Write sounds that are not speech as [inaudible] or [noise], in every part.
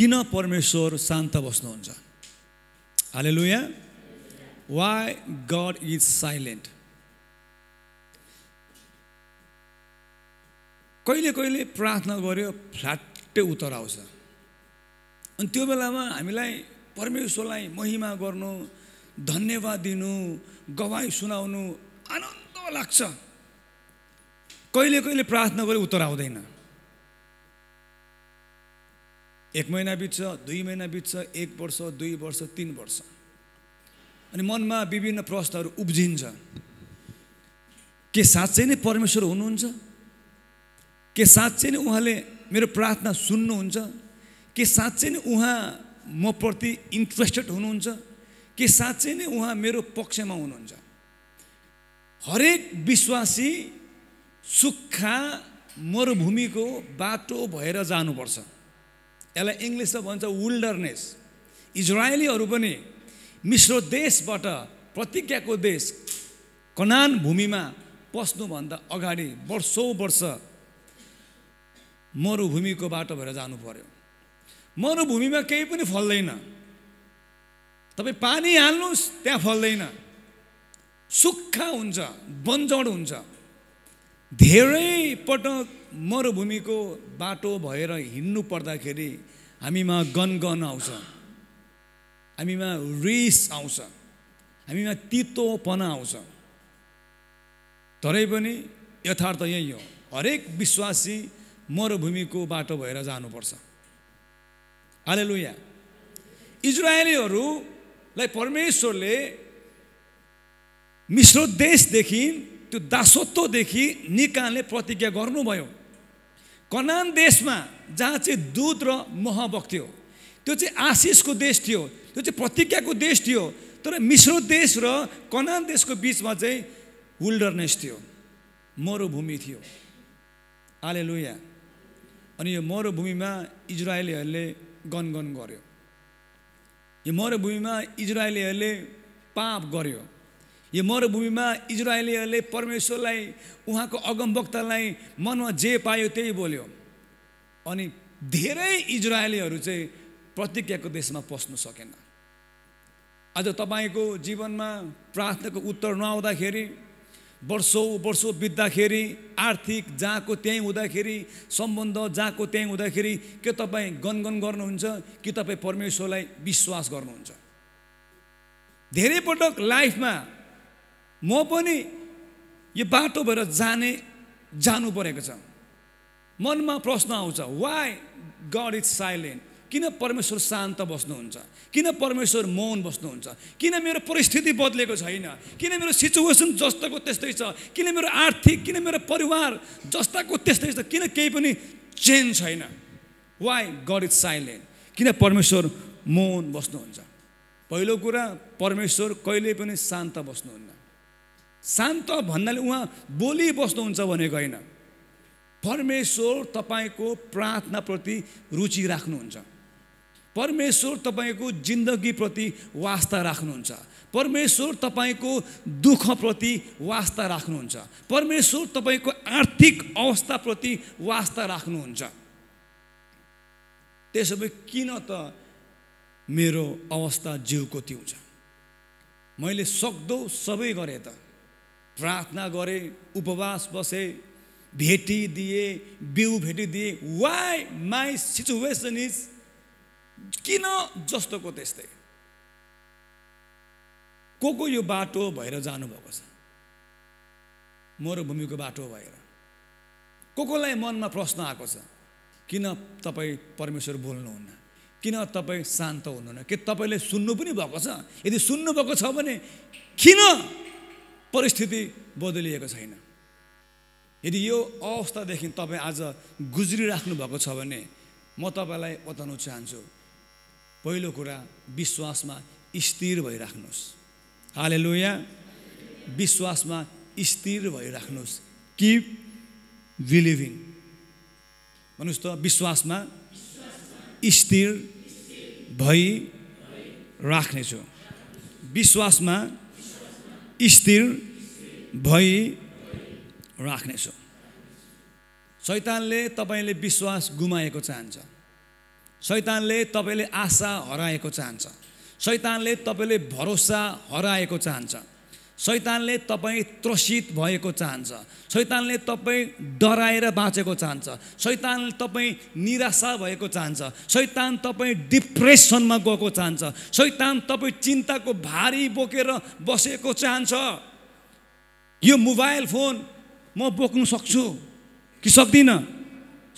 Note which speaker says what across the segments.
Speaker 1: किन परमेश्वर शान्त बस्नुहुन्छ hallelujah why God is silent कहिले कहिले प्रार्थना गऱ्यो फ्ल्याट्टै उत्तर आउँछ अनि त्यो बेलामा हामीलाई परमेश्वरलाई महिमा गर्नु धन्यवाद दिनु गवाई सुनाउनु आनन्द लाग्छ कहिले कहिले प्रार्थना गरे उत्तर आउँदैन एक महिना बित्छ दुई महिना बित्छ एक वर्ष दुई वर्ष तिन वर्ष अनि मनमा विभिन्न प्रश्नहरू उब्जिन्छ के साँच्चै नै परमेश्वर हुनुहुन्छ के साँच्चै नै उहाँले मेरो प्रार्थना सुन्नुहुन्छ के साँच्चै नै उहाँ म प्रति इन्ट्रेस्टेड हुनुहुन्छ कि साँच्चै नै उहाँ मेरो पक्षमा हुनुहुन्छ हरेक विश्वासी सुक्खा मरुभूमिको बाटो भएर जानुपर्छ यसलाई इङ्ग्लिसमा भन्छ वुल्डरनेस इजरायलीहरू पनि मिश्र देशबाट प्रतिज्ञाको देश कनान भूमिमा पस्नुभन्दा अगाडि वर्षौँ वर्ष मरुभूमिको बाटो भएर जानु पर्यो मरुभूमिमा केही पनि फल्दैन तपाईँ पानी हाल्नुहोस् त्यहाँ फल्दैन सुक्खा हुन्छ बन्जड हुन्छ धेरै पटक मरुभूमिको बाटो भएर हिँड्नु पर्दाखेरि हामीमा गनगन आउँछ हामीमा रिस आउँछ हामीमा तितोपना आउँछ तरै पनि यथार्थ यही हो हरेक विश्वासी मरुभूमिको बाटो भएर जानुपर्छ हालेलुया इजरायलीहरू लाई परमेश्वरले मिश्र देशदेखि त्यो दासत्वदेखि निकाल्ने प्रतिज्ञा गर्नुभयो कनान देशमा जहाँ चाहिँ दुध र मह बग्थ्यो त्यो चाहिँ आशिषको देश थियो त्यो चाहिँ प्रतिज्ञाको देश थियो तर मिश्र देश र कनान देशको बिचमा चाहिँ विल्डरनेस थियो मरुभूमि थियो आले लुया अनि यो मरुभूमिमा इजरायलीहरूले गनगन गर्यो यो मरुभूमिमा इजरायलीहरूले पाप गर्यो यो मरुभूमिमा इजरायलीहरूले परमेश्वरलाई उहाँको अगमवक्तालाई मनमा जे पायो त्यही बोल्यो अनि धेरै इजरायलीहरू चाहिँ प्रतिज्ञाको देशमा पस्नु सकेन आज तपाईँको जीवनमा प्रार्थनाको उत्तर नआउँदाखेरि वर्षौँ वर्षौँ बित्दाखेरि आर्थिक जहाँको त्यहीँ हुँदाखेरि सम्बन्ध जहाँको त्यहीँ हुँदाखेरि के तपाईँ गनगन गर्नुहुन्छ कि तपाईँ परमेश्वरलाई विश्वास गर्नुहुन्छ धेरैपटक लाइफमा म पनि यो बाटो भएर जाने जानु परेको छ मनमा प्रश्न आउँछ वाइ गड इज साइलेन्ट किन परमेश्वर शान्त बस्नुहुन्छ किन परमेश्वर मौन बस्नुहुन्छ किन मेरो परिस्थिति बद्लेको छैन किन मेरो सिचुएसन जस्ताको त्यस्तै छ किन मेरो आर्थिक किन मेरो परिवार जस्ताको त्यस्तै छ किन केही पनि चेन्ज छैन वाइ गड इज साइलेन्ट किन परमेश्वर मौन बस्नुहुन्छ पहिलो कुरा परमेश्वर कहिले पनि शान्त बस्नुहुन्न शान्त भन्नाले उहाँ बोली बस्नुहुन्छ भनेको होइन परमेश्वर तपाईँको प्रार्थनाप्रति रुचि राख्नुहुन्छ परमेश्वर तपाईँको जिन्दगीप्रति वास्ता राख्नुहुन्छ परमेश्वर तपाईँको दुःखप्रति वास्ता राख्नुहुन्छ परमेश्वर तपाईँको आर्थिक अवस्थाप्रति वास्ता राख्नुहुन्छ त्यसो भए किन त मेरो अवस्था जिउको तिउँछ मैले सक्दो सबै गरेँ त प्रार्थना गरेँ उपवास बसेँ भेटिदिएँ बिउ भेटिदिएँ वाइ माई सिचुएसन इज किन जस्तोको त्यस्तै को को यो बाटो भएर जानुभएको छ मरुभूमिको बाटो भएर को कोलाई मनमा प्रश्न आएको छ किन तपाईँ परमेश्वर बोल्नुहुन्न किन तपाईँ शान्त हुनुहुन्न के तपाईँले सुन्नु पनि भएको छ यदि सुन्नुभएको छ भने किन परिस्थिति बदलिएको छैन यदि यो अवस्थादेखि तपाईँ आज गुज्रिराख्नु भएको छ भने म तपाईँलाई बताउन चाहन्छु पहिलो कुरा विश्वासमा स्थिर भइराख्नुहोस् हाले लोया विश्वासमा स्थिर भइराख्नुहोस् किप बिलिभिङ भन्नुहोस् त विश्वासमा स्थिर भइ राख्नेछु विश्वासमा स्थिर भइ राख्नेछु शैतानले तपाईँले विश्वास गुमाएको चाहन्छ शैतानले तपाईँले आशा हराएको चाहन्छ शैतानले तपाईँले भरोसा हराएको चाहन्छ शैतानले तपाईँ त्रसित भएको चाहन्छ शैतानले तपाईँ डराएर बाँचेको चाहन्छ शैतानले तपाईँ निराशा भएको चाहन्छ शैतान तपाईँ डिप्रेसनमा गएको चाहन्छ शैतान तपाईँ चिन्ताको भारी बोकेर बसेको चाहन्छ यो मोबाइल फोन म बोक्नु सक्छु कि सक्दिनँ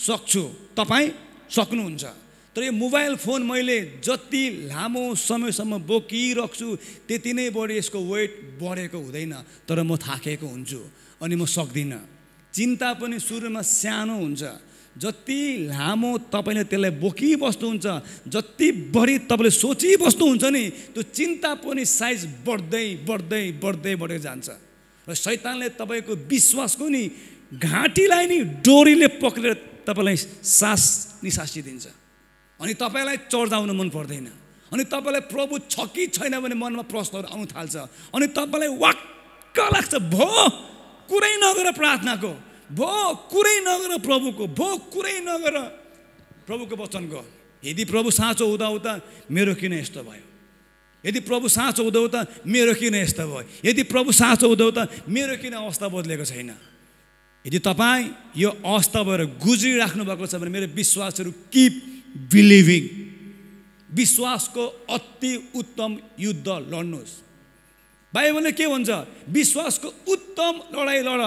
Speaker 1: सक्छु तपाईँ सक्नुहुन्छ तर यो मोबाइल फोन मैले जति लामो समयसम्म बोकिराख्छु त्यति नै बढी यसको वेट बढेको हुँदैन तर म थाकेको हुन्छु अनि म सक्दिनँ चिन्ता पनि सुरुमा सानो हुन्छ जति लामो तपाईँले त्यसलाई बोकिबस्नुहुन्छ जति बढी तपाईँले सोचिबस्नुहुन्छ नि त्यो चिन्ता पनि साइज बढ्दै बढ्दै बढ्दै बढेर जान्छ र सैतानले तपाईँको विश्वासको नि घाँटीलाई नि डोरीले पक्रेर तपाईँलाई सास निसासिदिन्छ अनि तपाईँलाई चर्च मन पर्दैन अनि तपाईँलाई प्रभु छ कि छैन भने मनमा प्रश्नहरू आउनु थाल्छ अनि तपाईँलाई वाक्क लाग्छ भो कुरै नगर प्रार्थनाको भो कुरै नगर प्रभुको भो कुरै नगर प्रभुको वचनको यदि प्रभु साँचो हुँदा हुँदा मेरो किन यस्तो भयो यदि प्रभु साँचो हुँदा त मेरो किन यस्तो भयो यदि प्रभु साँचो हुँदा त मेरो किन अवस्था बदलेको छैन यदि तपाईँ यो अवस्था भएर गुज्रिराख्नु भएको छ भने मेरो विश्वासहरू किप बिलिभिङ विश्वासको अति उत्तम युद्ध लड्नुहोस् बाइबलले के भन्छ विश्वासको उत्तम लडाइँ लड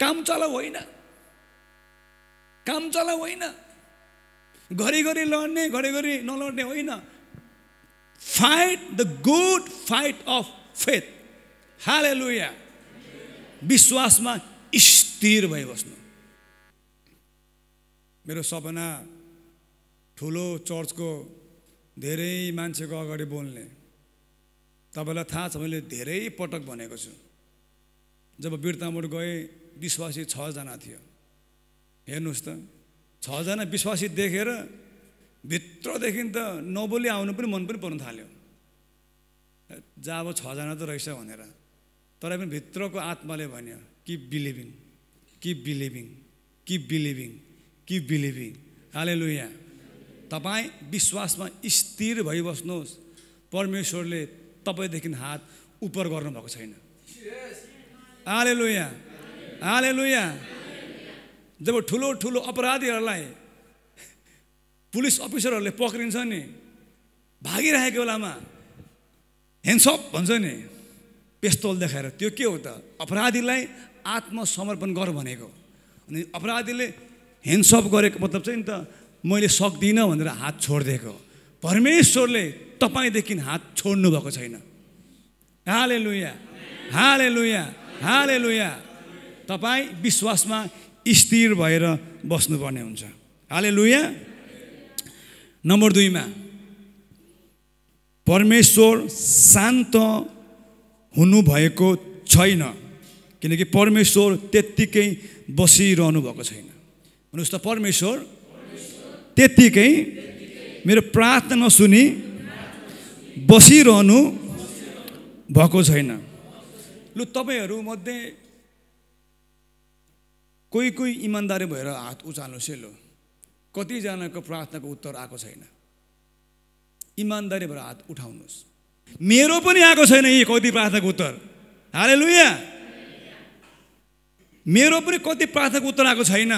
Speaker 1: काम चलाउ होइन काम चलाउ होइन घरिघरि लड्ने घरिघरि नलड्ने होइन fight the good fight of faith hallelujah विश्वासमा स्थिर भइबस्नु मेरो सपना ठुलो चर्चको धेरै मान्छेको अगाडि बोल्ने तपाईँलाई थाहा छ मैले धेरै पटक भनेको छु जब बिर्तामोड गएँ विश्वासी छजना थियो हेर्नुहोस् त छजना विश्वासी देखेर भित्रदेखि त नबोली आउनु पनि मन पनि पर्नु थाल्यो जा अब छजना त रहेछ भनेर तर पनि भित्रको आत्माले भन्यो कि बिलिभिङ कि बिलिभिङ कि बिलिभिङ कि बिलिभिङ हाले लु यहाँ तपाईँ विश्वासमा स्थिर भइबस्नुहोस् परमेश्वरले तपाईँदेखि हात उप गर्नुभएको छैन आले लुया आले लुया जब ठुलो ठुलो अपराधीहरूलाई पुलिस अफिसरहरूले पक्रिन्छ नि भागिरहेको बेलामा हेन्सप भन्छ नि पेस्तोल देखाएर त्यो के हो त अपराधीलाई आत्मसमर्पण गर भनेको अनि अपराधीले हेन्सप गरेको मतलब चाहिँ नि त मैले सक्दिनँ भनेर हात छोडिदिएको परमेश्वरले तपाईँदेखि हात छोड्नु भएको छैन हाले लुया हाले लुया हाले लुया तपाईँ विश्वासमा स्थिर भएर बस्नुपर्ने हुन्छ हाले लुया नम्बर दुईमा परमेश्वर शान्त हुनुभएको छैन किनकि परमेश्वर त्यत्तिकै बसिरहनु भएको छैन भन्नुहोस् त परमेश्वर त्यत्तिकै मेरो प्रार्थना नसुनी बसिरहनु भएको छैन लु तपाईँहरूमध्ये कोही कोही इमान्दारी भएर हात उचाल्नुहोस् है लु कतिजनाको प्रार्थनाको उत्तर आएको छैन इमान्दारी भएर हात उठाउनुहोस् मेरो पनि आएको छैन यी कति प्रार्थनाको उत्तर हाले लु मेरो पनि कति प्रार्थनाको उत्तर आएको छैन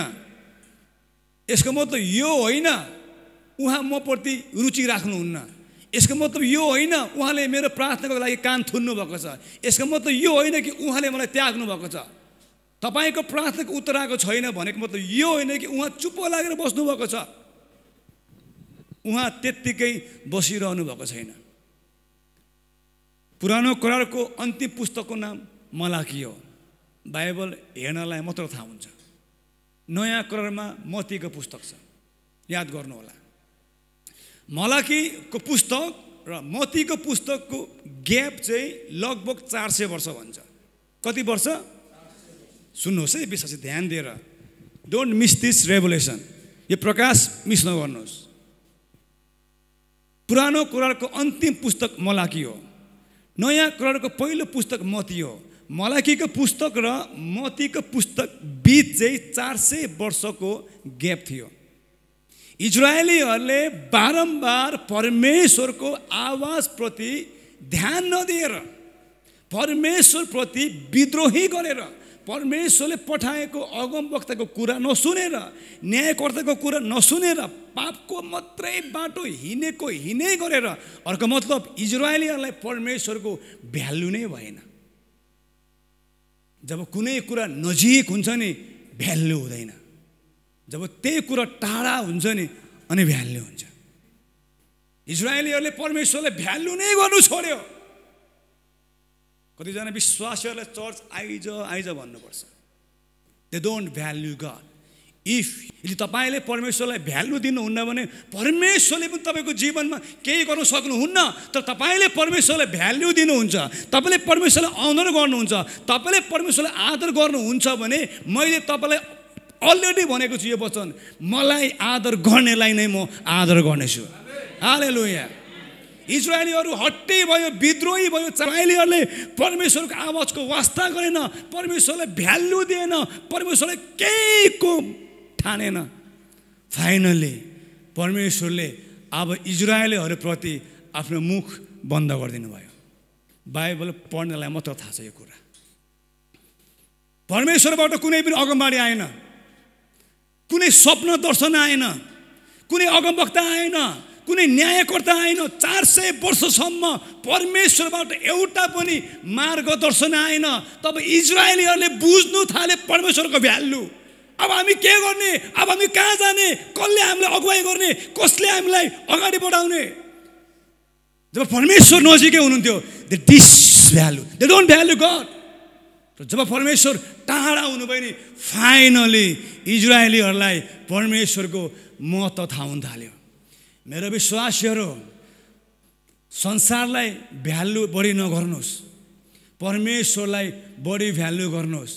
Speaker 1: यसको मतलब यो होइन उहाँ म प्रति रुचि राख्नुहुन्न यसको मतलब यो होइन उहाँले मेरो प्रार्थनाको लागि कान थुन्नु भएको छ यसको मतलब यो होइन कि उहाँले मलाई त्याग्नु भएको छ तपाईँको प्रार्थनाको उत्तर आएको छैन भनेको मतलब यो होइन कि उहाँ चुप्प लागेर बस्नुभएको छ उहाँ त्यत्तिकै बसिरहनु भएको छैन पुरानो करारको अन्तिम पुस्तकको नाम मलाकी हो बाइबल हेर्नलाई मात्र थाहा हुन्छ नयाँ कलरमा मतीको पुस्तक छ याद गर्नुहोला मलाकीको पुस्तक र मतीको पुस्तकको ग्याप चाहिँ लगभग चार सय वर्ष भन्छ कति वर्ष सुन्नुहोस् है विशेष ध्यान दिएर डोन्ट मिस दिस रेभोलेसन यो प्रकाश मिस नगर्नुहोस् पुरानो कुराको अन्तिम पुस्तक मलाकी हो नयाँ कुराको पहिलो पुस्तक मती हो मलाकीको पुस्तक र मतीको पुस्तक बिच चाहिँ चार सय वर्षको ग्याप थियो इजरायलीहरूले बारम्बार परमेश्वरको आवाजप्रति ध्यान नदिएर परमेश्वरप्रति विद्रोही गरेर परमेश्वरले पठाएको अगमवक्ताको कुरा नसुनेर न्यायकर्ताको कुरा नसुनेर पापको मात्रै बाटो हिँडेको हिँडै गरेर अर्को मतलब इजरायलीहरूलाई परमेश्वरको भ्यालु नै भएन जब कुनै कुरा नजिक हुन्छ नि भ्याल्यु हुँदैन जब त्यही कुरा टाढा हुन्छ नि अनि भ्याल्यु हुन्छ इजरायलीहरूले परमेश्वरले भ्याल्यु नै गर्नु छोड्यो कतिजना विश्वासीहरूलाई चर्च आइज आइज भन्नुपर्छ they don't value God if यदि तपाईँले परमेश्वरलाई भ्यालु दिनुहुन्न भने परमेश्वरले पनि तपाईँको जीवनमा केही गर्नु सक्नुहुन्न तर तपाईँले परमेश्वरलाई भ्यालु दिनुहुन्छ तपाईँले परमेश्वरलाई अनर गर्नुहुन्छ तपाईँले परमेश्वरलाई आदर गर्नुहुन्छ भने मैले तपाईँलाई अलरेडी भनेको छु यो वचन मलाई आदर गर्नेलाई नै म आदर गर्नेछु हाले यहाँ इजरायलीहरू हट्टे भयो विद्रोही भयो चराइलीहरूले परमेश्वरको आवाजको वास्ता गरेन परमेश्वरलाई भ्यालु दिएन परमेश्वरलाई केहीको ठानेन फाइनल्ली परमेश्वरले अब इजरायलहरूप्रति आफ्नो मुख बन्द गरिदिनु भयो बाइबल पढ्नेलाई मात्र थाहा छ यो कुरा परमेश्वरबाट कुनै पनि अगमबाडी आएन कुनै स्वप्न दर्शन आएन कुनै अगमवक्ता आएन कुनै न्यायकर्ता आएन चार सय वर्षसम्म परमेश्वरबाट एउटा पनि मार्गदर्शन आएन तब इजरायलीहरूले बुझ्नु थाले परमेश्वरको भ्याल्यु अब हामी के गर्ने अब हामी कहाँ जाने कसले हामीलाई अगुवाई गर्ने कसले हामीलाई अगाडि बढाउने जब परमेश्वर नजिकै हुनुहुन्थ्यो they disvalue they don't value God जब परमेश्वर टाढा हुनुभयो नि फाइनली इजरायलीहरूलाई परमेश्वरको महत्त्व थाहा हुन थाल्यो मेरो विश्वासीहरू संसारलाई भ्यालु बढी नगर्नुहोस् परमेश्वरलाई बढी भ्यालु गर्नुहोस्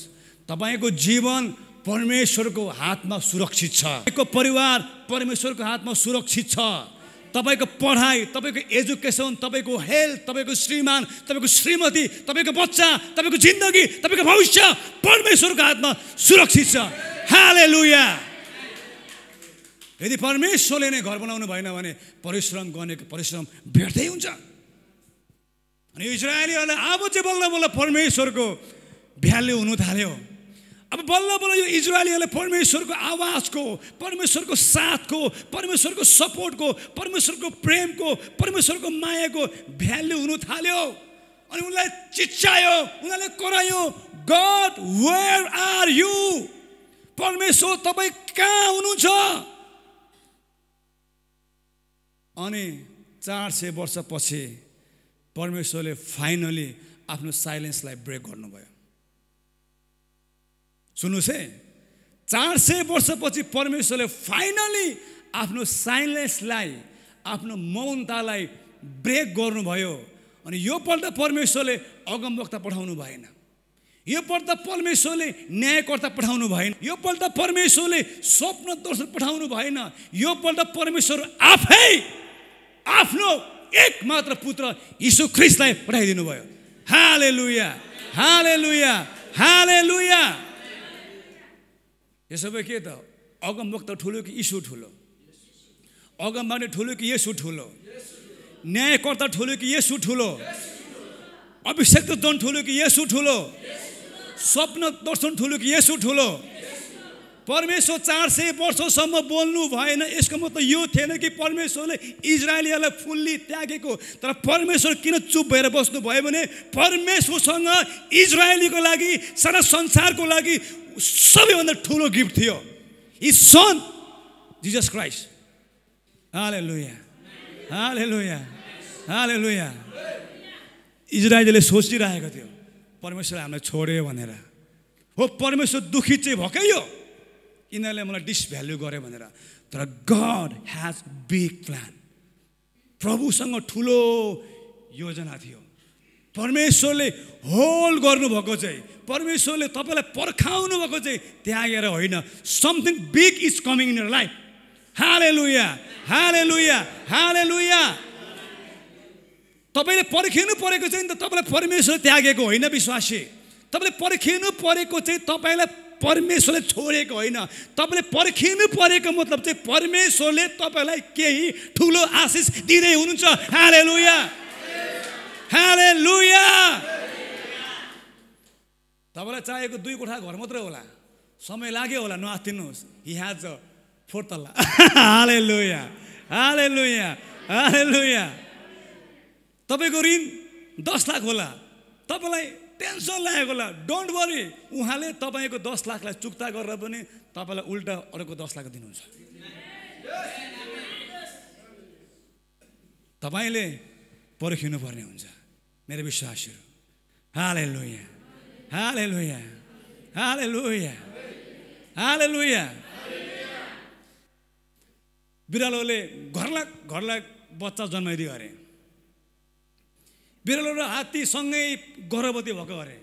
Speaker 1: तपाईँको जीवन परमेश्वरको हातमा सुरक्षित छ तपाईँको परिवार परमेश्वरको हातमा सुरक्षित छ तपाईँको पढाइ तपाईँको एजुकेसन तपाईँको हेल्थ तपाईँको श्रीमान तपाईँको श्रीमती तपाईँको बच्चा तपाईँको जिन्दगी तपाईँको भविष्य परमेश्वरको हातमा सुरक्षित छ हाले लुया यदि परमेश्वरले नै घर बनाउनु भएन भने परिश्रम गर्ने परिश्रम भेट्दै हुन्छ अनि इजरायलीहरूलाई अब चाहिँ बोल्न बोल्दा परमेश्वरको भ्याल्यु हुनु थाल्यो अब बल्ल बल्ल यो इजरायलीहरूले परमेश्वरको आवाजको परमेश्वरको साथको परमेश्वरको सपोर्टको परमेश्वरको प्रेमको परमेश्वरको मायाको भ्याल्यु हुनु थाल्यो अनि उनलाई चिच्चायो उनीहरूले करायो गड वेयर आर यु परमेश्वर तपाईँ कहाँ हुनुहुन्छ अनि चार सय वर्षपछि परमेश्वरले फाइनली आफ्नो साइलेन्सलाई ब्रेक गर्नुभयो सुन्नुहोस् है चार सय वर्षपछि परमेश्वरले फाइनली आफ्नो साइलेन्सलाई आफ्नो मौनतालाई ब्रेक गर्नुभयो अनि यो योपल्ट परमेश्वरले अगमवक्ता पठाउनु भएन योपल्ट परमेश्वरले न्यायकर्ता पठाउनु भएन योपल्ट परमेश्वरले स्वप्न दर्शन पठाउनु भएन योपल्ट परमेश्वर आफै आफ्नो एक मात्र पुत्र यीशु ख्रिस्टलाई पठाइदिनु भयो हाले लुया हाले लुया हाले लुया यसो सबै के त अगम ठुलो कि इसु ठुलो अगम माग्ने ठुलो कि यसु ठुलो न्यायकर्ता ठुलो कि यसु ठुलो अभिषेक दन ठुलो कि यसु ठुलो स्वप्न दर्शन ठुलो कि यसु ठुलो परमेश्वर चार सय वर्षसम्म बोल्नु भएन यसको मतलब यो थिएन कि परमेश्वरले इजरायलीहरूलाई फुल्ली त्यागेको तर परमेश्वर किन चुप भएर बस्नु भयो भने परमेश्वरसँग इजरायलीको लागि सारा संसारको लागि सबैभन्दा ठुलो गिफ्ट थियो इ सन जिजस क्राइस्ट हाले लोया हाले लोया हाले लोया इजरायलले सोचिरहेको थियो परमेश्वरले हामीलाई छोड्यो भनेर हो परमेश्वर दुखी चाहिँ भएकै हो यिनीहरूले मलाई डिसभ्याल्यु गर्यो भनेर तर गड ह्याज बिग प्लान प्रभुसँग ठुलो योजना थियो परमेश्वरले होल गर्नुभएको चाहिँ परमेश्वरले तपाईँलाई पर्खाउनु भएको चाहिँ त्यागेर होइन something big is coming in life hallelujah हाले लुया हाले लुया तपाईँले पर्खिनु परेको चाहिँ त तपाईँलाई परमेश्वर त्यागेको होइन विश्वासी तपाईँले पर्खिनु परेको चाहिँ तपाईँलाई परमेश्वरले छोडेको होइन तपाईँले पर्खिनु परेको मतलब चाहिँ परमेश्वरले तपाईँलाई केही ठुलो आशिष दिँदै हुनुहुन्छ हाले लुया हालेलुया तपाईँलाई चाहिएको दुई कोठा घर मात्रै होला समय लाग्यो होला नआस्तिनुहोस् हि अ फोर तल्ला हाले लोया हाले हाले तपाईँको ऋण दस लाख होला तपाईँलाई टेन्सन लागेको होला डोन्ट वरी उहाँले तपाईँको दस लाखलाई चुक्ता गरेर पनि तपाईँलाई उल्टा अर्को दस लाख दिनुहुन्छ तपाईँले पर्खिनु पर्ने हुन्छ मेरो विश्वासहरू हाले हाले വിശ്വാസികൾ हाले ഹല്ലേലൂയ हाले ഹല്ലേലൂയ बिरालोले घरलाई घरलाई बच्चा जन्माइदियो अरे बिरालो र हात्तीसँगै गर्भवती भएको अरे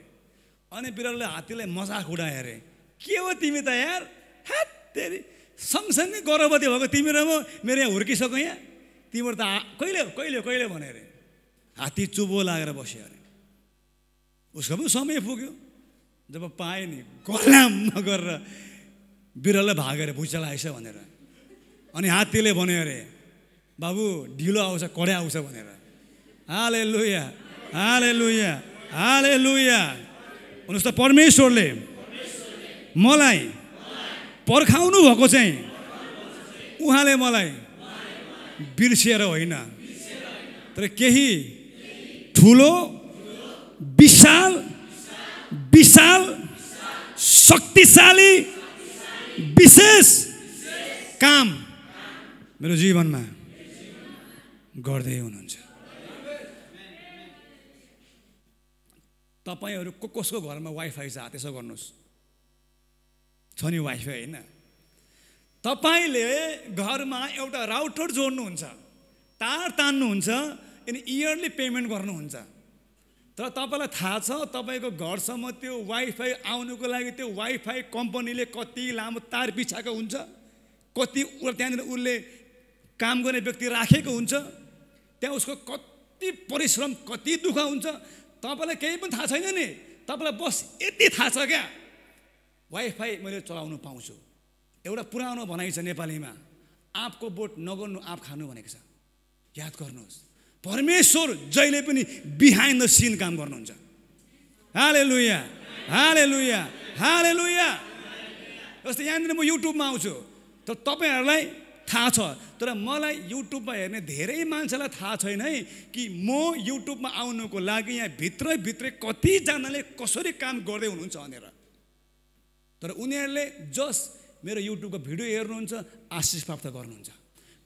Speaker 1: अनि बिरालोले हात्तीलाई मजाक उडायो अरे के हो तिमी त यार हात्ती सँगसँगै गर्भवती भएको तिमी र म मेरो यहाँ हुर्किसक्यो यहाँ तिम्रो त कहिले कहिले कहिले भने अरे हात्ती चुबो लागेर बस्यो अरे उसको पनि समय पुग्यो जब पाएँ नि कलाम नगरेर बिरलै भागेर भुइँचा छ भनेर अनि हात्तीले भन्यो अरे बाबु ढिलो आउँछ कडे आउँछ भनेर हाले लुया हाले लुया हाले लुया भन्नुहोस् त परमेश्वरले मलाई पर्खाउनु भएको चाहिँ उहाँले मलाई बिर्सिएर होइन तर केही ठुलो विशाल विशाल शक्तिशाली विशेष काम मेरो जीवनमा गर्दै हुनुहुन्छ तपाईँहरू को कसको घरमा वाइफाई छ त्यसो गर्नुहोस् छ नि वाइफाई होइन तपाईँले घरमा एउटा राउटर जोड्नुहुन्छ तार तान्नुहुन्छ किन इयरली पेमेन्ट गर्नुहुन्छ तर तपाईँलाई थाहा छ तपाईँको घरसम्म त्यो वाइफाई आउनुको लागि त्यो वाइफाई कम्पनीले कति लामो तार पिछाएको हुन्छ कति उसलाई त्यहाँनिर उसले काम गर्ने व्यक्ति राखेको हुन्छ त्यहाँ उसको कति परिश्रम कति दुःख हुन्छ तपाईँलाई केही पनि थाहा छैन नि तपाईँलाई बस यति थाहा छ क्या वाइफाई मैले चलाउनु पाउँछु एउटा पुरानो भनाइ छ नेपालीमा आँपको बोट नगर्नु आँप खानु भनेको छ याद गर्नुहोस् परमेश्वर जहिले पनि बिहाइन्ड द सिन काम गर्नुहुन्छ हाले लुया हाले लुया हाले लुया जस्तै यहाँनिर म युट्युबमा आउँछु तर तपाईँहरूलाई थाहा छ तर मलाई युट्युबमा हेर्ने धेरै मान्छेलाई थाहा छैन है कि म युट्युबमा आउनुको लागि यहाँ भित्रै कतिजनाले कसरी काम गर्दै हुनुहुन्छ भनेर तर उनीहरूले जस्ट मेरो युट्युबको भिडियो हेर्नुहुन्छ आशिष प्राप्त गर्नुहुन्छ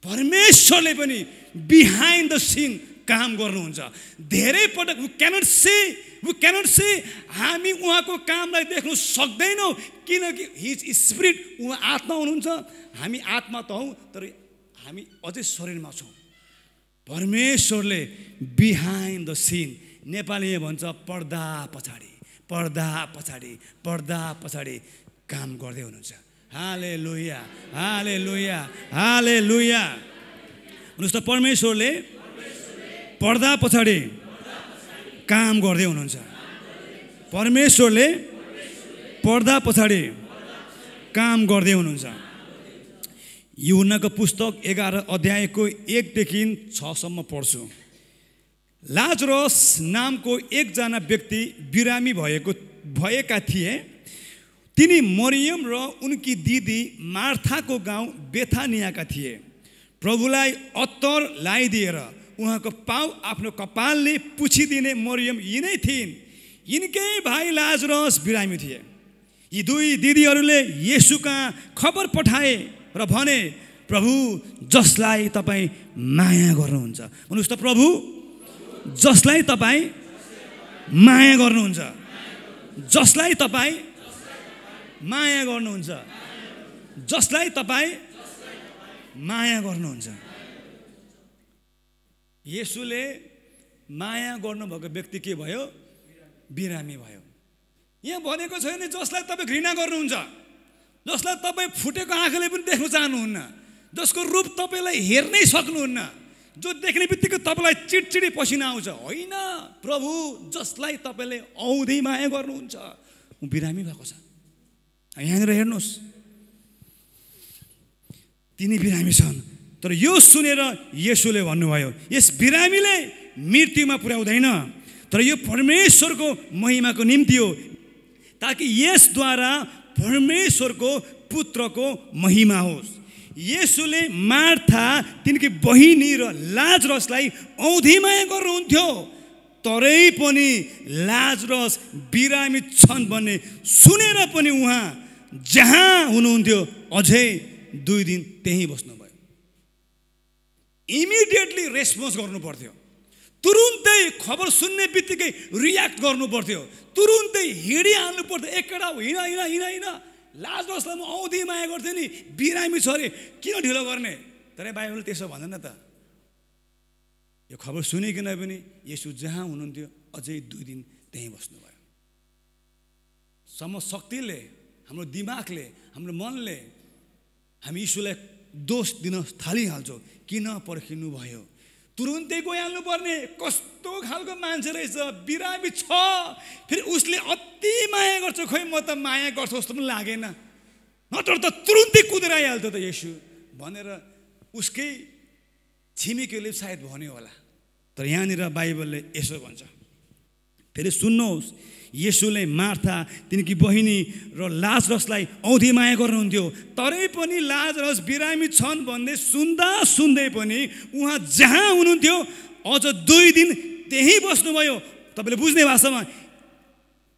Speaker 1: परमेश्वरले पनि बिहाइन्ड द सिन काम गर्नुहुन्छ धेरै पटक we cannot say we cannot say हामी उहाँको कामलाई देख्नु सक्दैनौँ किनकि हिज स्पिरिट उहाँ आत्मा हुनुहुन्छ हामी आत्मा त हौ तर हामी अझै शरीरमा छौँ परमेश्वरले बिहाइन्ड द सिन नेपालीले भन्छ पर्दा पछाडि पर्दा पछाडि पर्दा पछाडि काम गर्दै हुनुहुन्छ हालेलुया हालेलुया हालेलुया भन्नुहोस् त परमेश्वरले पढ्दा पछाडि काम गर्दै हुनुहुन्छ परमेश्वरले पढ्दा पछाडि काम गर्दै हुनुहुन्छ युनाको पुस्तक एघार अध्यायको एकदेखि छसम्म पढ्छु लाजरस नामको एकजना व्यक्ति बिरामी भएको भएका थिए तिनी मरियम र उनकी दिदी मार्थाको गाउँ बेथानियाका थिए प्रभुलाई अत्तर लगाइदिएर उहाँको पाउ आफ्नो कपालले पुछिदिने मरियम यिनै थिइन् यिनकै भाइ लाजरस बिरामी थिए यी दुई दिदीहरूले यसु खबर पठाए र भने प्रभु जसलाई तपाईँ माया गर्नुहुन्छ भन्नुहोस् त प्रभु जसलाई तपाईँ माया गर्नुहुन्छ जसलाई तपाईँ माया गर्नुहुन्छ जसलाई तपाईँ माया गर्नुहुन्छ यसुले माया गर्नुभएको व्यक्ति के भयो बिरामी भयो यहाँ भनेको छैन जसलाई तपाईँ घृणा गर्नुहुन्छ जसलाई तपाईँ फुटेको आँखाले पनि देख्न चाहनुहुन्न जसको रूप तपाईँलाई हेर्नै सक्नुहुन्न जो देख्ने बित्तिकै तपाईँलाई चिडचिडी पसिना आउँछ होइन प्रभु जसलाई तपाईँले औधी माया गर्नुहुन्छ ऊ बिरामी भएको छ यहाँनिर हेर्नुहोस् तिनी बिरामी छन् तर यो सुनेर यसोले भन्नुभयो यस बिरामीले मृत्युमा पुर्याउँदैन तर यो परमेश्वरको महिमाको निम्ति हो ताकि यसद्वारा परमेश्वरको पुत्रको महिमा होस् यसुले मार्था तिनकी बहिनी र लाजरसलाई औधिमाया गर्नुहुन्थ्यो तरै पनि लाजरस बिरामी छन् भन्ने सुनेर पनि उहाँ जहाँ हुनुहुन्थ्यो अझै दुई दिन त्यहीँ बस्नुभयो इमिडिएटली रेस्पोन्स गर्नु पर्थ्यो तुरुन्तै खबर सुन्ने बित्तिकै रियाक्ट गर्नु पर्थ्यो तुरुन्तै हिँडिहाल्नु पर्थ्यो एकटा हिँड हिँड हिँड हिँड लाजलाई म औधी माया गर्थेँ नि बिरामी छ अरे किन ढिलो गर्ने तर बाइबल त्यसो भन्दैन त यो खबर सुनिकन पनि यसो जहाँ हुनुहुन्थ्यो अझै दुई दिन त्यहीँ बस्नुभयो समशक्तिले हाम्रो दिमागले हाम्रो मनले हामी यीशुलाई दोष दिन थालिहाल्छौँ किन पर्खिनु भयो तुरुन्तै गइहाल्नु पर्ने कस्तो खालको मान्छे रहेछ बिरामी छ फेरि उसले अति माया गर्छ खोइ म त माया गर्छ जस्तो पनि लागेन नत्र त तुरुन्तै कुदेर आइहाल्थ्यो त यसु भनेर उसकै छिमेकीले सायद भन्यो होला तर यहाँनिर बाइबलले यसो भन्छ फेरि सुन्नुहोस् यसुले मार्था तिनकी बहिनी र लाजरसलाई औधी माया गर्नुहुन्थ्यो तरै पनि लाजरस बिरामी छन् भन्दै सुन्दा सुन्दै पनि उहाँ जहाँ हुनुहुन्थ्यो अझ दुई दिन त्यहीँ बस्नुभयो तपाईँले बुझ्ने भाषामा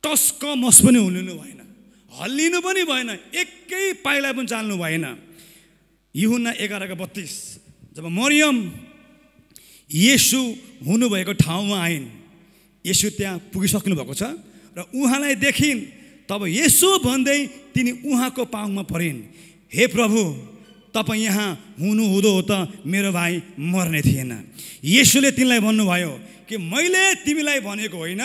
Speaker 1: टस्क पनि हुनु भएन हल्लिनु पनि भएन एकै पाइला पनि चाल्नु भएन युहुन्ना एघारको बत्तिस जब मरियम येसु हुनुभएको ठाउँमा आइन् यसो त्यहाँ पुगिसक्नु भएको छ र उहाँलाई देखिन् तब यसो भन्दै तिनी उहाँको पाङमा परिन् हे प्रभु तपाईँ यहाँ हुनुहुँदो हो त मेरो भाइ मर्ने थिएन यसोले तिनलाई भन्नुभयो कि मैले तिमीलाई भनेको होइन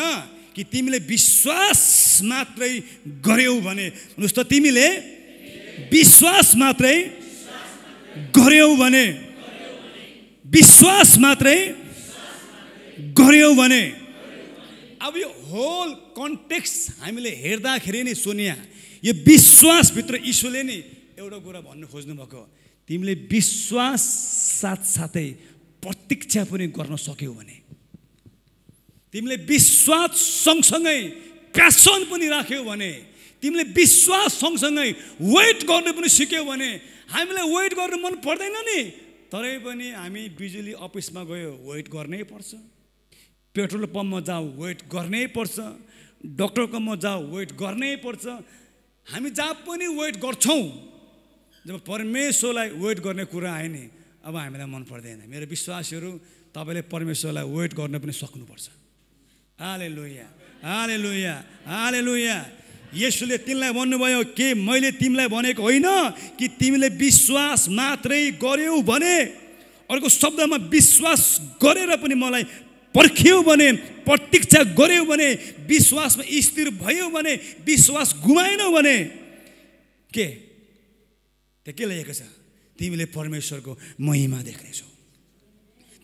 Speaker 1: कि तिमीले विश्वास मात्रै गर्यौ भने भन्नुहोस् त तिमीले विश्वास मात्रै गर्यौ भने विश्वास मात्रै गर्यौ भने अब यो होल कन्टेक्स्ट हामीले हेर्दाखेरि नै सोनिया यो विश्वासभित्र यीशुले नै एउटा कुरा भन्नु खोज्नुभएको तिमीले विश्वास साथसाथै प्रतीक्षा पनि गर्न सक्यौ भने तिमीले विश्वास सँगसँगै प्यासन पनि राख्यौ भने तिमीले विश्वास सँगसँगै वेट गर्नु पनि सिक्यौ भने हामीलाई वेट गर्नु मन पर्दैन नि तरै पनि हामी बिजुली अफिसमा गयो वेट गर्नै पर्छ पेट्रोल पम्पमा जाऊ वेट गर्नै पर्छ डक्टरकोमा जाऊ वेट गर्नै पर्छ हामी जहाँ पनि वेट गर्छौँ जब परमेश्वरलाई वेट गर्ने कुरा आयो नि अब हामीलाई मन पर्दैन मेरो विश्वासहरू तपाईँले परमेश्वरलाई वेट गर्न पनि सक्नुपर्छ आले लोहिया आले लोहिया आले लोहिया यसुले तिमीलाई भन्नुभयो के मैले तिमीलाई भनेको होइन कि तिमीले विश्वास मात्रै गर्यौ भने अर्को शब्दमा विश्वास गरेर पनि मलाई पर्ख्यौ भने प्रतीक्षा गऱ्यौ भने विश्वासमा स्थिर भयो भने विश्वास गुमाएनौ भने के त्यो के लेखेको छ तिमीले परमेश्वरको महिमा देख्नेछौ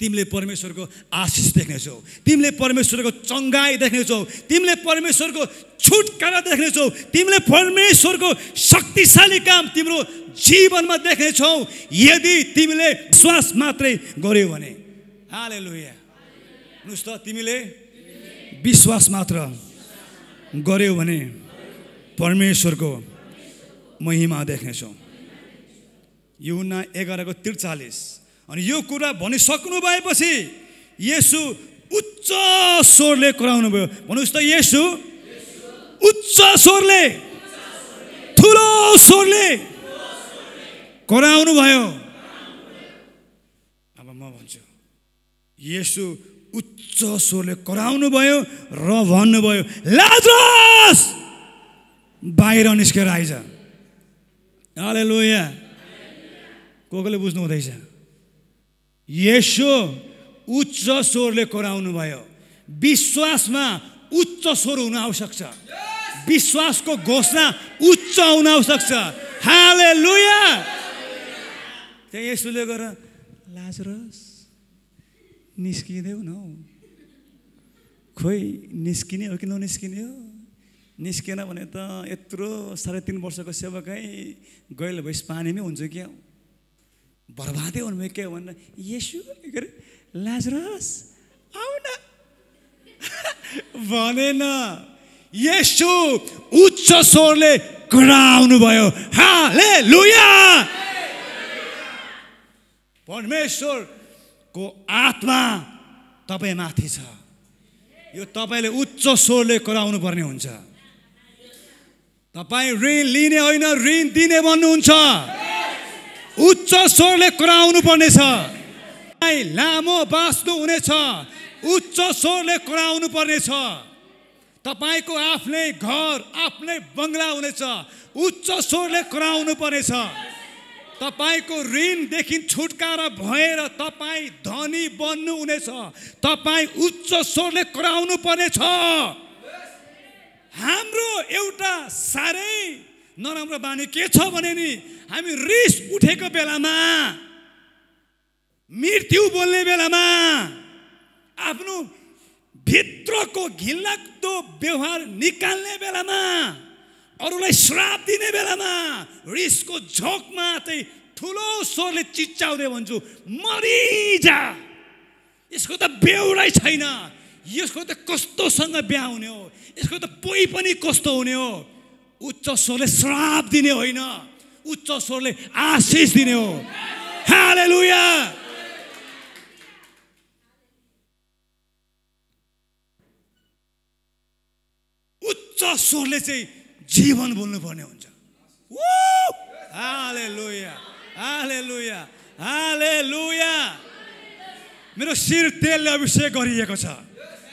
Speaker 1: तिमीले परमेश्वरको आशिष देख्नेछौ तिमीले परमेश्वरको चङ्गाई देख्नेछौ तिमीले परमेश्वरको छुटकारा देख्नेछौ तिमीले परमेश्वरको शक्तिशाली काम तिम्रो जीवनमा देख्नेछौ यदि तिमीले विश्वास मात्रै गऱ्यौ भने हाले सुन्नुहोस् त तिमीले विश्वास मात्र गऱ्यौ भने परमेश्वरको महिमा देख्नेछौ युना एघारको त्रिचालिस अनि यो कुरा भनिसक्नु भएपछि यसु उच्च स्वरले कराउनु भयो भन्नुहोस् त यसु उच्च स्वरले ठुलो स्वरले कराउनु भयो अब म भन्छु यसु उच्च स्वरले कराउनु भयो र भन्नुभयो लाजरस बाहिर निस्केर आइज हाले लोया को कोले बुझ्नु हुँदैछ यसो उच्च स्वरले कराउनु भयो विश्वासमा उच्च स्वर हुन आवश्यक छ विश्वासको घोषणा उच्च हुन आवश्यक छ हाले लुया त्यहाँ यसोले गर लाजरस निस्किँदैन न हौ खोइ निस्किने हो कि ननिस्किने हो निस्केन भने त यत्रो साढे तिन वर्षको सेवाकै गैल भैँस पानीमै हुन्छ क्या बर्बादै हुनु क्या भन्दा यसो के अरे लाजरस आउन [laughs] भनेन यसो उच्च स्वरले कराउनुभयो ले लुया परमेश्वर को आत्मा तपाईँ माथि छ यो तपाईँले उच्च स्वरले कराउनु पर्ने हुन्छ तपाईँ ऋण लिने होइन ऋण दिने भन्नुहुन्छ उच्च स्वरले कराउनु पर्नेछ लामो बाँच्नु हुनेछ उच्च स्वरले कराउनु पर्नेछ तपाईँको आफ्नै घर आफ्नै बङ्गला हुनेछ उच्च स्वरले कराउनु पर्नेछ तपाईँको ऋणदेखि छुटकारा भएर तपाईँ धनी बन्नु हुनेछ तपाईँ उच्च स्वरले कराउनु पर्नेछ हाम्रो एउटा साह्रै नराम्रो बानी के छ भने नि हामी रिस उठेको बेलामा मृत्यु बोल्ने बेलामा आफ्नो भित्रको घिनलाग्दो व्यवहार निकाल्ने बेलामा अरूलाई श्राप दिने बेलामा रिसको झोकमा चाहिँ ठुलो स्वरले चिच्याउँदै भन्छु मरिजा यसको त बेउरै छैन यसको त कस्तोसँग बिहा हुने हो यसको त पोइ पनि कस्तो हुने हो उच्च स्वरले श्राप दिने होइन उच्च स्वरले आशिष दिने हो हालेलुया उच्च स्वरले चाहिँ जीवन बोल्नुपर्ने हुन्छ आले लुया मेरो शिर तेलले अभिषेक गरिएको छ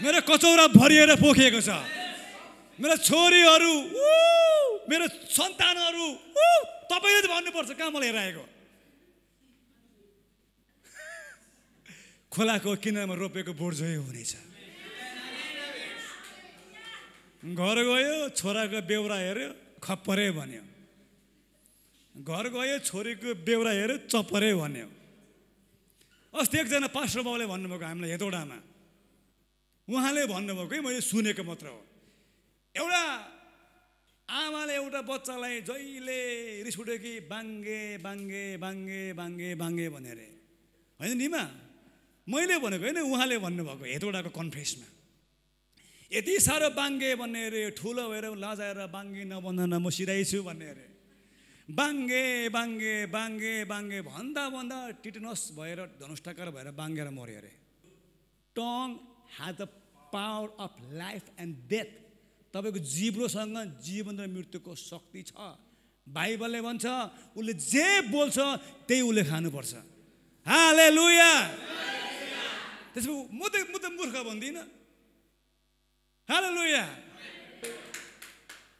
Speaker 1: मेरो कचौरा भरिएर पोखिएको छ मेरो छोरीहरू मेरो सन्तानहरू तपाईँले त भन्नुपर्छ कहाँ मलाई हेराएको [laughs] खोलाको किनारमा रोपेको बोर्जो हुनेछ घर गयो छोराको बेहोरा हेऱ्यो खप्परे भन्यो घर गयो छोरीको बेहोरा हेऱ्यो चपरे भन्यो अस्ति एकजना पास्टर बाउले भन्नुभएको हामीलाई हेतौडामा उहाँले भन्नुभएको है मैले सुनेको मात्र हो एउटा आमाले एउटा बच्चालाई जहिले रिस उठ्यो कि बाङ्गे बाङ्गे बाङ्गे बाङ्गे बाङ्गे भनेर होइन निमा मैले भनेको होइन उहाँले भन्नुभएको हेतौडाको कन्फ्रेसमा यति साह्रो बाङ्गे भन्ने अरे ठुलो भएर लजाएर बाङ्गे नबन्धन म सिराइछु भन्ने अरे बाङ्गे बाङ्गे बाङ्गे बाङ्गे भन्दा भन्दा टिटनस भएर धनुष्ठाकार भएर बाङ्गेर मऱ्यो अरे tongue has the power of life and death तपाईँको जिब्रोसँग जीवन र मृत्युको शक्ति छ बाइबलले भन्छ उसले जे बोल्छ त्यही उसले खानुपर्छ हाले लुया त्यसो म त म त मूर्ख भन्दिनँ हालेलुया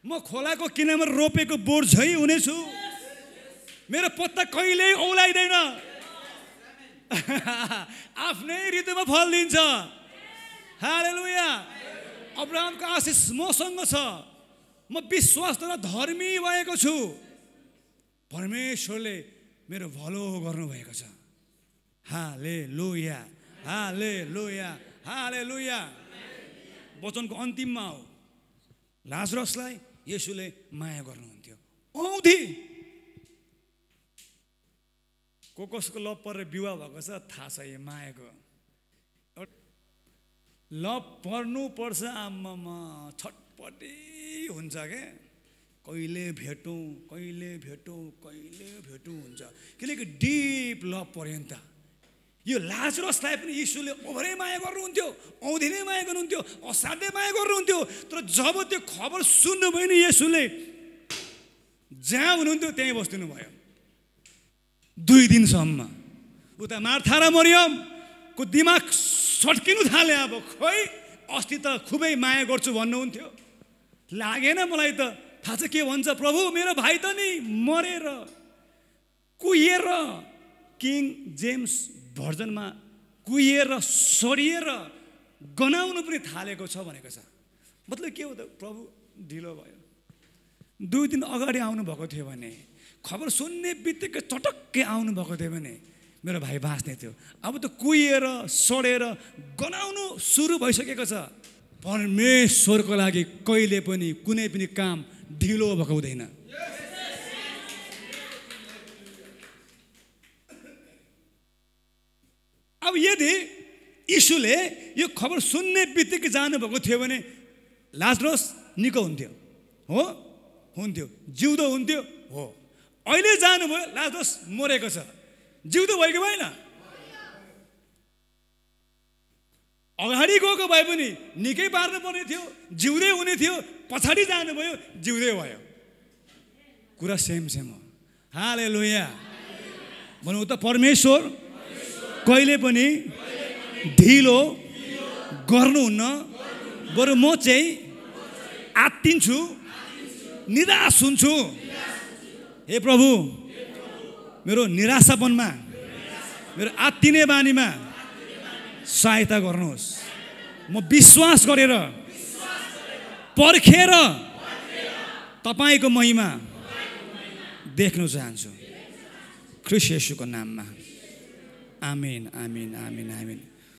Speaker 1: म खोलाको किनामा रोपेको झै हुनेछु मेरो पत्ता कहिल्यै औलाइँदैन [laughs] आफ्नै ऋतुमा फल दिन्छ हालेलुया अब्राहमको आशिष मसँग छ म विश्वास तथा धर्मी भएको छु परमेश्वरले मेरो भलो गर्नुभएको छ हाले लोया हाले लोया हाले वचनको अन्तिममा हो लाजरसलाई यसुले माया गर्नुहुन्थ्यो औधी को कसको लभ परेर विवाह भएको छ थाहा छ यो मायाको लभ पर्छ आम्मामा छटपटी हुन्छ क्या कहिले भेटौँ कहिले भेटौँ कहिले भेटौँ हुन्छ किनकि डिप लभ पऱ्यो नि त यो लाजरसलाई पनि यीशुले ओभरै माया गर्नुहुन्थ्यो नै माया गर्नुहुन्थ्यो असाध्यै माया गर्नुहुन्थ्यो तर जब त्यो खबर सुन्नुभयो नि यसुले जहाँ हुनुहुन्थ्यो त्यहीँ बस्दिनु भयो दुई दिनसम्म उता मार्था र मरियमको दिमाग सड्किनु थाले अब खोइ अस्ति त खुबै माया गर्छु भन्नुहुन्थ्यो लागेन मलाई त थाहा छ के भन्छ प्रभु मेरो भाइ त नि मरेर कुहिएर किङ जेम्स भर्जनमा कुहिएर सरिएर गनाउनु पनि थालेको छ भनेको छ मतलब के हो त प्रभु ढिलो भयो दुई दिन अगाडि आउनुभएको थियो भने खबर सुन्ने बित्तिकै चटक्कै आउनुभएको थियो भने मेरो भाइ बाँच्ने थियो अब त कुहिएर सडेर गनाउनु सुरु भइसकेको छ परमेश्वरको लागि कहिले पनि कुनै पनि काम ढिलो भएको हुँदैन अब यदि यीशुले यो खबर सुन्ने बित्तिकै जानुभएको थियो भने लाजरस निको हुन्थ्यो हो हुन्थ्यो जिउँदो हुन्थ्यो हो अहिले जानुभयो लाजरस मरेको छ जिउँदो भयो कि भएन अगाडि गएको भए पनि निकै पार्नु पर्ने थियो जिउँदै हुने थियो पछाडि जानुभयो जिउँदै भयो कुरा सेम सेम हो हाले लोया भनौँ त परमेश्वर कहिले पनि ढिलो गर्नुहुन्न बरु म चाहिँ आत्तिन्छु निराश हुन्छु हे प्रभु मेरो निराशापनमा मेरो आत्तिने बानीमा सहायता गर्नुहोस् म विश्वास गरेर पर्खेर तपाईँको महिमा देख्न चाहन्छु ख्रिस यसुको नाममा Amin, amin, amin, amin.